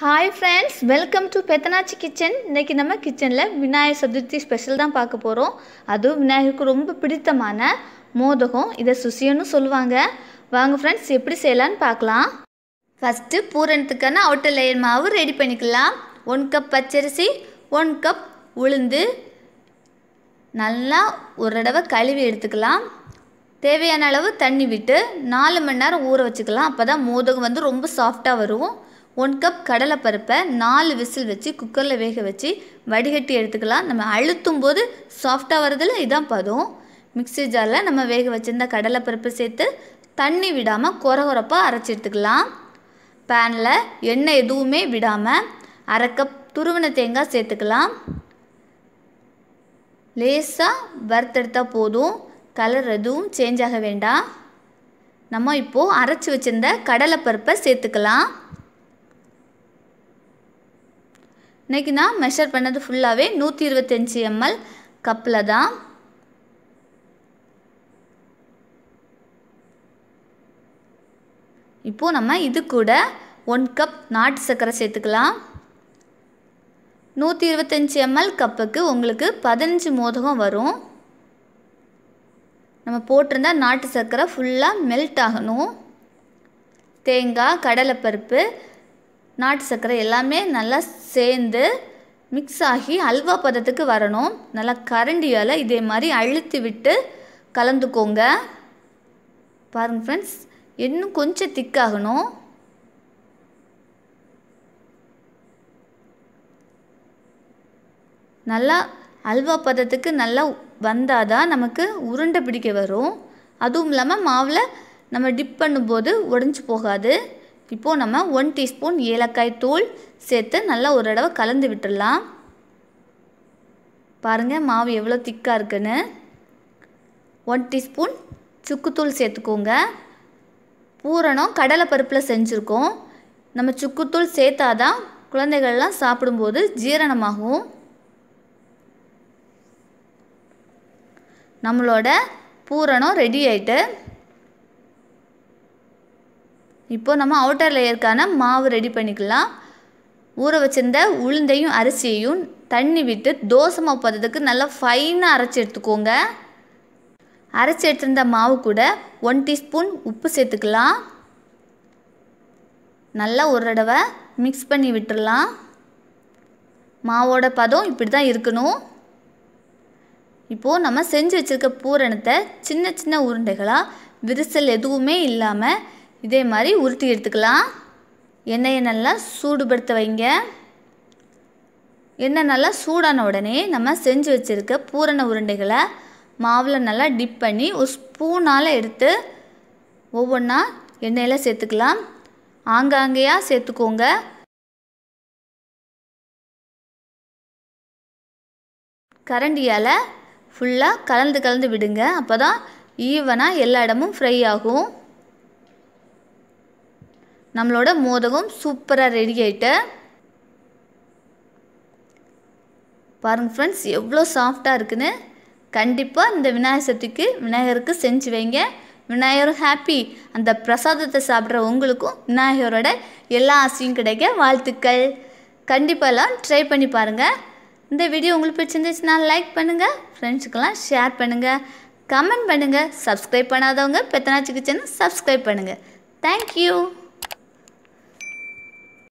hi friends welcome to Pethanachi kitchen இன்றைக்கி நம்ம கிச்சனில் விநாயகர் சதுர்த்தி ஸ்பெஷல் தான் பார்க்க போகிறோம் அதுவும் விநாயகருக்கு ரொம்ப பிடித்தமான மோதகம் இதை சுசியன்னு சொல்லுவாங்க வாங்க ஃப்ரெண்ட்ஸ் எப்படி செய்யலான்னு பார்க்கலாம் ஃபஸ்ட்டு பூரணத்துக்கான அவுட்டர் லேயர் மாவு ரெடி பண்ணிக்கலாம் ஒன் கப் பச்சரிசி ஒன் கப் உளுந்து நல்லா ஒரு தடவை கழுவி எடுத்துக்கலாம் தேவையான அளவு தண்ணி விட்டு நாலு மணி நேரம் ஊற வச்சுக்கலாம் அப்போ தான் மோதகம் வந்து ரொம்ப சாஃப்டாக வரும் ஒன் கப் கடலைப்பருப்பை நாலு விசில் வச்சு குக்கரில் வேக வச்சு வடிகட்டி எடுத்துக்கலாம் நம்ம அழுத்தும் போது சாஃப்டாக வரதில் இதான் பதம் மிக்சி ஜாரில் நம்ம வேக வச்சுருந்த கடலைப்பருப்பு சேர்த்து தண்ணி விடாமல் குறகுறப்பாக அரைச்சி எடுத்துக்கலாம் பேனில் எண்ணெய் எதுவுமே விடாமல் அரை கப் துருவின தேங்காய் சேர்த்துக்கலாம் லேசாக வறுத்தெடுத்தால் போதும் கலர் எதுவும் சேஞ்ச் ஆக வேண்டாம் நம்ம இப்போது அரைச்சி வச்சுருந்த கடலைப்பருப்பை சேர்த்துக்கலாம் இன்றைக்கி நான் மெஷர் பண்ணது ஃபுல்லாகவே நூற்றி இருபத்தஞ்சி எம்எல் கப்பில் தான் இப்போது நம்ம இது கூட ஒன் கப் நாட்டு சர்க்கரை சேர்த்துக்கலாம் நூற்றி இருபத்தஞ்சி எம்எல் கப்புக்கு உங்களுக்கு பதினஞ்சு மோதகம் வரும் நம்ம போட்டிருந்தா நாட்டு சர்க்கரை ஃபுல்லாக மெல்ட் ஆகணும் தேங்காய் கடலைப்பருப்பு நாட்டு சர்க்கரை எல்லாமே நல்லா சேர்ந்து மிக்ஸ் ஆகி அல்வா பதத்துக்கு வரணும் நல்லா கரண்டியால் இதே மாதிரி அழுத்தி விட்டு கலந்துக்கோங்க பாருங்கள் ஃப்ரெண்ட்ஸ் இன்னும் கொஞ்சம் திக்காகணும் நல்லா அல்வா பதத்துக்கு நல்லா வந்தால் தான் நமக்கு உருண்டை பிடிக்க வரும் அதுவும் இல்லாமல் மாவில் நம்ம டிப் பண்ணும்போது உடஞ்சி போகாது இப்போது நம்ம ஒன் டீஸ்பூன் ஏலக்காய் தூள் சேர்த்து நல்லா ஒரு தடவை கலந்து விட்டுடலாம் பாருங்கள் மாவு எவ்வளோ திக்காக இருக்குன்னு ஒன் டீஸ்பூன் சுக்குத்தூள் சேர்த்துக்கோங்க பூரணம் கடலை பருப்பில் செஞ்சுருக்கோம் நம்ம சுக்குத்தூள் சேர்த்தாதான் குழந்தைகள்லாம் சாப்பிடும்போது ஜீரணமாகும் நம்மளோட பூரணம் ரெடி ஆகிட்டு இப்போது நம்ம அவுட்டர் லேயருக்கான மாவு ரெடி பண்ணிக்கலாம் ஊற வச்சிருந்த உளுந்தையும் அரிசியையும் தண்ணி விட்டு தோசை மாவு பதத்துக்கு நல்லா ஃபைனாக அரைச்சி எடுத்துக்கோங்க அரைச்சி எடுத்திருந்த மாவு கூட ஒன் டீஸ்பூன் உப்பு சேர்த்துக்கலாம் நல்லா ஒரு தடவை மிக்ஸ் பண்ணி விட்டுடலாம் மாவோட பதம் இப்படி தான் இருக்கணும் இப்போது நம்ம செஞ்சு வச்சுருக்க பூரணத்தை சின்ன சின்ன உருண்டைகளாக விரிசல் எதுவுமே இல்லாமல் இதே மாதிரி உருட்டி எடுத்துக்கலாம் எண்ணெயை நல்லா சூடுபடுத்த வைங்க எண்ணெய் நல்லா சூடான உடனே நம்ம செஞ்சு வச்சுருக்க பூரண உருண்டைகளை மாவில் நல்லா டிப் பண்ணி ஒரு ஸ்பூனால் எடுத்து ஒவ்வொன்றா எண்ணெயில் சேர்த்துக்கலாம் ஆங்காங்கேயாக சேர்த்துக்கோங்க கரண்டியால் ஃபுல்லாக கலந்து கலந்து விடுங்க அப்போ தான் ஈவனாக எல்லா இடமும் ஃப்ரை ஆகும் நம்மளோட மோதகம் சூப்பராக ரெடி ஆகிட்டு பாருங்கள் ஃப்ரெண்ட்ஸ் எவ்வளோ சாஃப்டாக இருக்குன்னு கண்டிப்பாக இந்த விநாயகர் சதுர்த்திக்கு விநாயகருக்கு செஞ்சு வைங்க விநாயகரும் ஹாப்பி அந்த பிரசாதத்தை சாப்பிட்ற உங்களுக்கும் விநாயகரோட எல்லா ஆசையும் கிடைக்க வாழ்த்துக்கள் கண்டிப்பாகலாம் ட்ரை பண்ணி பாருங்கள் இந்த வீடியோ உங்களுக்கு பிடிச்சிருந்துச்சுன்னா லைக் பண்ணுங்கள் ஃப்ரெண்ட்ஸுக்கெல்லாம் ஷேர் பண்ணுங்கள் கமெண்ட் பண்ணுங்கள் சப்ஸ்கிரைப் பண்ணாதவங்க பெத்தனாச்சி கிச்சன் சப்ஸ்கிரைப் பண்ணுங்கள் தேங்க்யூ